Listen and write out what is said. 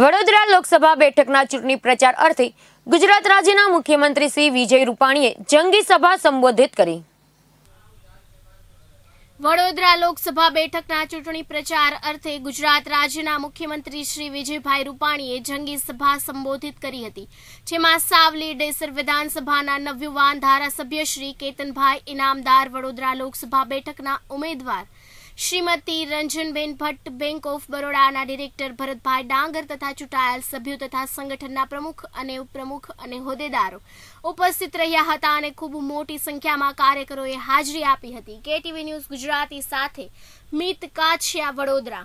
વડોદરા લોકસભા બેઠકના ચૂંટણી પ્રચાર અર્થે ગુજરાત રાજ્યના મુખ્યમંત્રી શ્રી વિજય રૂપાણીએ જંગી સભા સંબોધિત કરી વડોદરા લોકસભા બેઠકના ચૂંટણી પ્રચાર અર્થે ગુજરાત રાજ્યના મુખ્યમંત્રી શ્રી વિજયભાઈ રૂપાણીએ જંગી સભા સંબોધિત કરી હતી જેમાં સાવલી ડેસર વિધાનસભાના નવ્યુવાન ધારાસભ્ય શ્રી કેતનભાઈ ઇનામદાર વડોદરા લોકસભા બેઠકના ઉમેદવાર શ્રીમતી રંજનબેન ભટ્ટ બેંક ઓફ બરોડાના ડિરેક્ટર ભરતભાઈ ડાંગર તથા ચૂંટાયેલ સભ્યો તથા સંગઠનના પ્રમુખ અને ઉપપ્રમુખ અને હોદ્દેદારો ઉપસ્થિત રહ્યા હતા અને ખૂબ મોટી સંખ્યામાં કાર્યકરોએ હાજરી આપી હતી કેટીવી ન્યૂઝ ગુજરાતી સાથે મિત કાછિયા વડોદરા